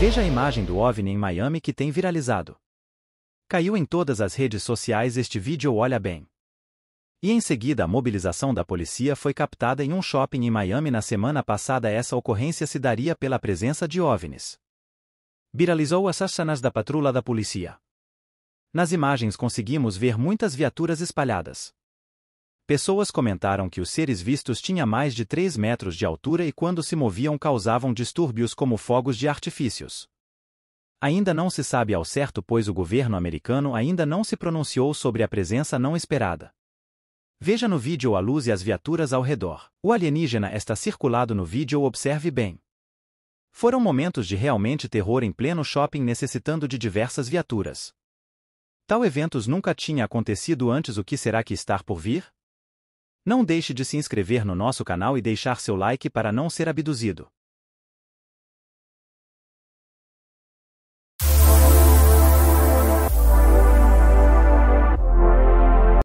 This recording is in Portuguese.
Veja a imagem do OVNI em Miami que tem viralizado. Caiu em todas as redes sociais este vídeo olha bem. E em seguida a mobilização da polícia foi captada em um shopping em Miami na semana passada essa ocorrência se daria pela presença de OVNIs. Viralizou as cenas da patrulha da polícia. Nas imagens conseguimos ver muitas viaturas espalhadas. Pessoas comentaram que os seres vistos tinham mais de 3 metros de altura e quando se moviam causavam distúrbios como fogos de artifícios. Ainda não se sabe ao certo pois o governo americano ainda não se pronunciou sobre a presença não esperada. Veja no vídeo a luz e as viaturas ao redor. O alienígena está circulado no vídeo observe bem. Foram momentos de realmente terror em pleno shopping necessitando de diversas viaturas. Tal eventos nunca tinha acontecido antes o que será que está por vir? Não deixe de se inscrever no nosso canal e deixar seu like para não ser abduzido.